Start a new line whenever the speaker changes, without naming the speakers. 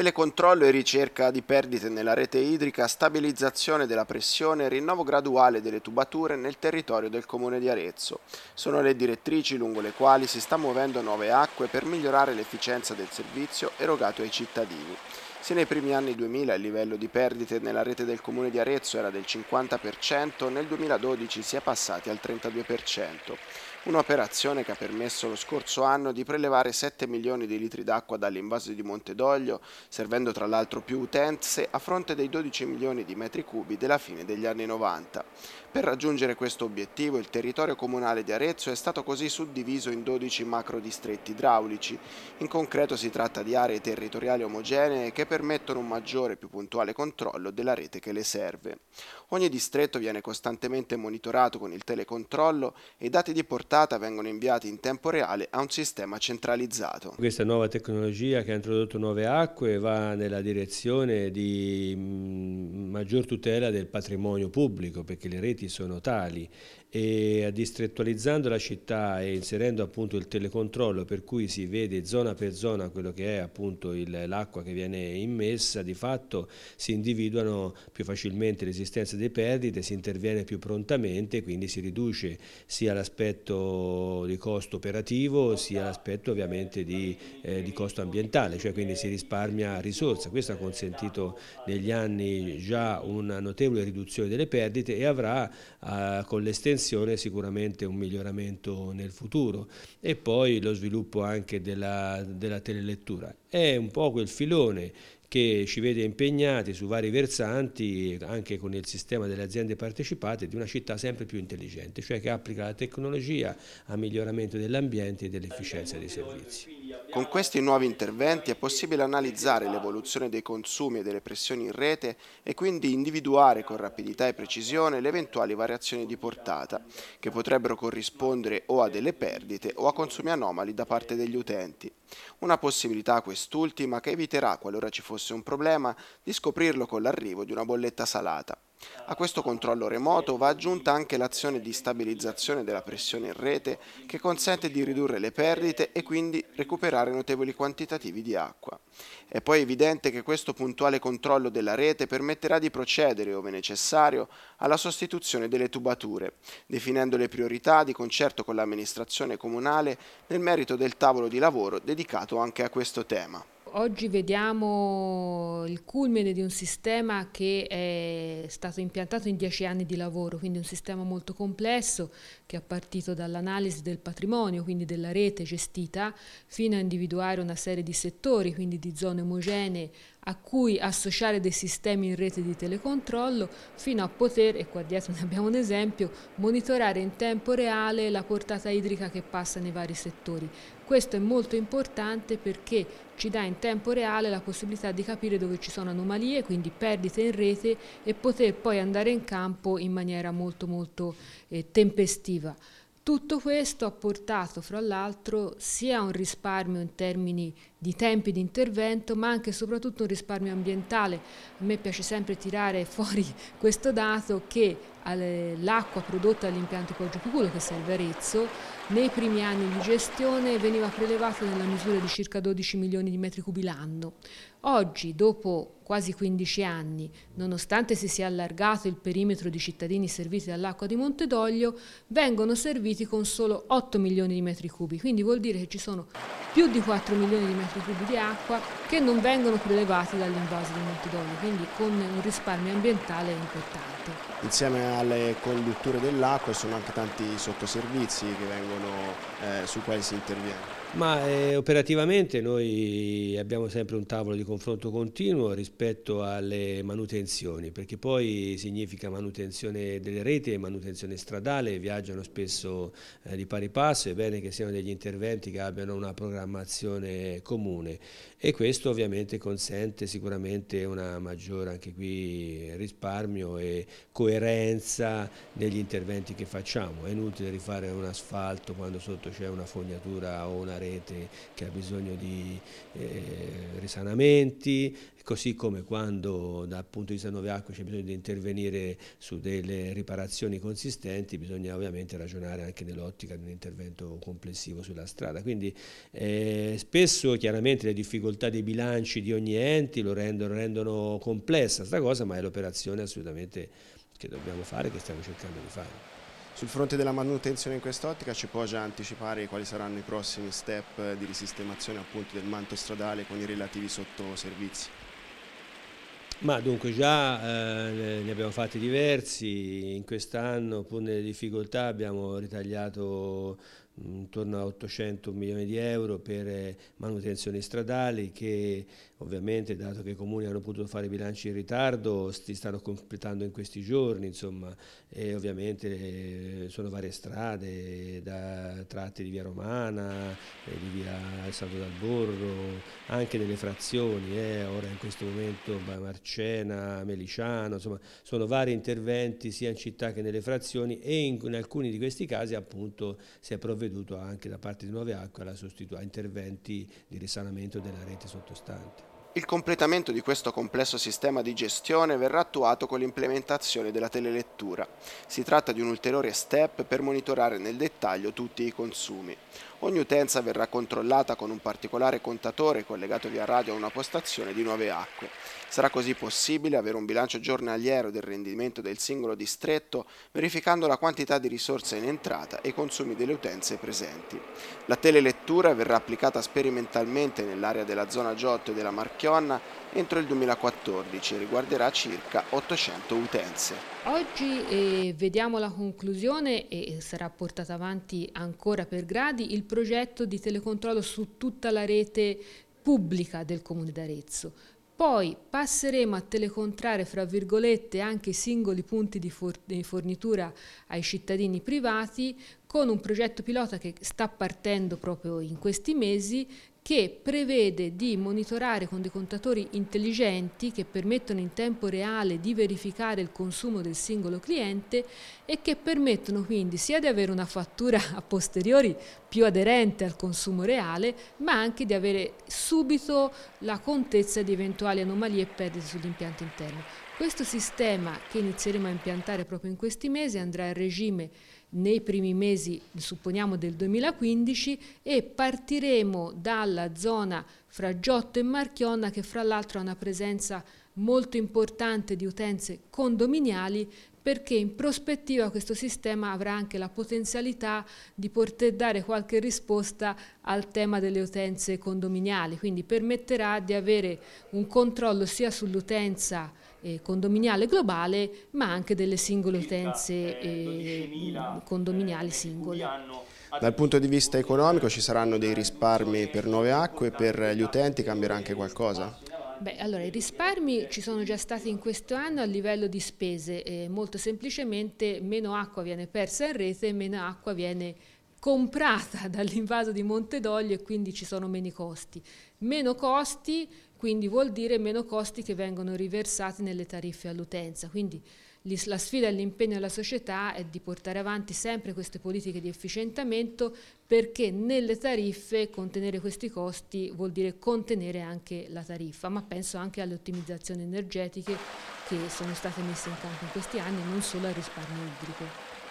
telecontrollo e ricerca di perdite nella rete idrica, stabilizzazione della pressione e rinnovo graduale delle tubature nel territorio del comune di Arezzo. Sono le direttrici lungo le quali si sta muovendo nuove Acque per migliorare l'efficienza del servizio erogato ai cittadini. Se nei primi anni 2000 il livello di perdite nella rete del comune di Arezzo era del 50%, nel 2012 si è passati al 32%. Un'operazione che ha permesso lo scorso anno di prelevare 7 milioni di litri d'acqua dall'invase di Monte d'Oglio, servendo tra l'altro più utenze a fronte dei 12 milioni di metri cubi della fine degli anni 90. Per raggiungere questo obiettivo il territorio comunale di Arezzo è stato così suddiviso in 12 macrodistretti idraulici. In concreto si tratta di aree territoriali omogenee che permettono un maggiore e più puntuale controllo della rete che le serve. Ogni distretto viene costantemente monitorato con il telecontrollo e i dati di portata portata vengono inviati in tempo reale a un sistema centralizzato.
Questa nuova tecnologia che ha introdotto nuove acque va nella direzione di mm, maggior tutela del patrimonio pubblico perché le reti sono tali e distrettualizzando la città e inserendo appunto il telecontrollo per cui si vede zona per zona quello che è appunto l'acqua che viene immessa, di fatto si individuano più facilmente l'esistenza delle perdite, si interviene più prontamente, quindi si riduce sia l'aspetto di costo operativo sia l'aspetto ovviamente di, eh, di, costo ambientale, cioè quindi si risparmia risorse. Questo ha consentito negli anni già una notevole riduzione delle perdite e avrà eh, con l'estensione dimensione sicuramente un miglioramento nel futuro e poi lo sviluppo anche della, della telelettura. È un po' quel filone che ci vede impegnati su vari versanti, anche con il sistema delle aziende partecipate, di una città sempre più intelligente, cioè che applica la tecnologia a miglioramento dell'ambiente e dell'efficienza dei servizi.
Con questi nuovi interventi è possibile analizzare l'evoluzione dei consumi e delle pressioni in rete e quindi individuare con rapidità e precisione le eventuali variazioni di portata, che potrebbero corrispondere o a delle perdite o a consumi anomali da parte degli utenti. Una possibilità quest'ultima che eviterà, qualora ci fosse un problema, di scoprirlo con l'arrivo di una bolletta salata. A questo controllo remoto va aggiunta anche l'azione di stabilizzazione della pressione in rete che consente di ridurre le perdite e quindi recuperare notevoli quantitativi di acqua. È poi evidente che questo puntuale controllo della rete permetterà di procedere, ove necessario, alla sostituzione delle tubature, definendo le priorità di concerto con l'amministrazione comunale nel merito del tavolo di lavoro dedicato anche a questo tema.
Oggi vediamo il culmine di un sistema che è stato impiantato in dieci anni di lavoro, quindi un sistema molto complesso che ha partito dall'analisi del patrimonio, quindi della rete gestita, fino a individuare una serie di settori, quindi di zone omogenee a cui associare dei sistemi in rete di telecontrollo fino a poter, e qua dietro ne abbiamo un esempio, monitorare in tempo reale la portata idrica che passa nei vari settori. Questo è molto importante perché ci dà in tempo reale la possibilità di capire dove ci sono anomalie, quindi perdite in rete e poter poi andare in campo in maniera molto molto eh, tempestiva. Tutto questo ha portato, fra l'altro, sia a un risparmio in termini di tempi di intervento, ma anche e soprattutto un risparmio ambientale. A me piace sempre tirare fuori questo dato che l'acqua prodotta dall'impianto Poggio Poggiocuculo, che serve Arezzo, nei primi anni di gestione veniva prelevata nella misura di circa 12 milioni di metri cubi l'anno. Oggi, dopo quasi 15 anni, nonostante si sia allargato il perimetro di cittadini serviti dall'acqua di Montedoglio, vengono serviti con solo 8 milioni di metri cubi, quindi vuol dire che ci sono più di 4 milioni di metri cubi di acqua che non vengono prelevati dall'invaso di Montedoglio, quindi con un risparmio ambientale importante.
Insieme a alle condutture dell'acqua e sono anche tanti sottoservizi che vengono, eh, su quali si interviene.
Ma eh, operativamente noi abbiamo sempre un tavolo di confronto continuo rispetto alle manutenzioni, perché poi significa manutenzione delle reti, manutenzione stradale, viaggiano spesso eh, di pari passo, è bene che siano degli interventi che abbiano una programmazione comune e questo ovviamente consente sicuramente una maggiore anche qui risparmio e coerenza negli interventi che facciamo. È inutile rifare un asfalto quando sotto c'è una fognatura o una rete che ha bisogno di eh, risanamenti, così come quando dal punto di vista nuove acque c'è bisogno di intervenire su delle riparazioni consistenti, bisogna ovviamente ragionare anche nell'ottica di un intervento complessivo sulla strada. Quindi eh, spesso chiaramente le difficoltà dei bilanci di ogni ente lo rendono, rendono complessa questa cosa, ma è l'operazione assolutamente che dobbiamo fare, che stiamo cercando di fare.
Sul fronte della manutenzione in quest'ottica ci può già anticipare quali saranno i prossimi step di risistemazione appunto del manto stradale con i relativi sottoservizi?
Ma dunque già eh, ne abbiamo fatti diversi, in quest'anno pur nelle difficoltà abbiamo ritagliato intorno a 800 milioni di euro per eh, manutenzioni stradali che ovviamente dato che i comuni hanno potuto fare bilanci in ritardo si stanno completando in questi giorni insomma e ovviamente eh, sono varie strade da tratti di via Romana eh, di via Santo dal Borro anche delle frazioni eh, ora in questo momento Marcena Meliciano insomma sono vari interventi sia in città che nelle frazioni e in, in alcuni di questi casi appunto si è provveduto dovuto anche da parte di Nuove Acque a interventi di risanamento della rete sottostante.
Il completamento di questo complesso sistema di gestione verrà attuato con l'implementazione della telelettura. Si tratta di un ulteriore step per monitorare nel dettaglio tutti i consumi. Ogni utenza verrà controllata con un particolare contatore collegato via radio a una postazione di nuove acque. Sarà così possibile avere un bilancio giornaliero del rendimento del singolo distretto verificando la quantità di risorse in entrata e i consumi delle utenze presenti. La telelettura verrà applicata sperimentalmente nell'area della zona Giotto e della Marchionna entro il 2014 riguarderà circa 800 utenze.
Oggi eh, vediamo la conclusione e sarà portato avanti ancora per gradi il progetto di telecontrollo su tutta la rete pubblica del Comune d'Arezzo. Poi passeremo a telecontrare fra virgolette anche i singoli punti di fornitura ai cittadini privati con un progetto pilota che sta partendo proprio in questi mesi che prevede di monitorare con dei contatori intelligenti che permettono in tempo reale di verificare il consumo del singolo cliente e che permettono quindi sia di avere una fattura a posteriori più aderente al consumo reale, ma anche di avere subito la contezza di eventuali anomalie e perdite sull'impianto interno. Questo sistema che inizieremo a impiantare proprio in questi mesi andrà a regime nei primi mesi, supponiamo, del 2015 e partiremo dalla zona fra Giotto e Marchionna che fra l'altro ha una presenza molto importante di utenze condominiali perché in prospettiva questo sistema avrà anche la potenzialità di poter dare qualche risposta al tema delle utenze condominiali, quindi permetterà di avere un controllo sia sull'utenza eh, condominiale globale ma anche delle singole utenze eh, eh, eh condominiali singole. Dal
punto di vista economico ci saranno dei risparmi per nuove Acque per gli utenti cambierà anche qualcosa?
Beh, allora i risparmi ci sono già stati in questo anno a livello di spese, eh, molto semplicemente meno acqua viene persa in rete, meno acqua viene comprata dall'invaso di Montedoglio e quindi ci sono meno costi. Meno costi quindi vuol dire meno costi che vengono riversati nelle tariffe all'utenza. Quindi la sfida e l'impegno della società è di portare avanti sempre queste politiche di efficientamento perché nelle tariffe contenere questi costi vuol dire contenere anche la tariffa, ma penso anche alle ottimizzazioni energetiche che sono state messe in campo in questi anni non solo al risparmio idrico.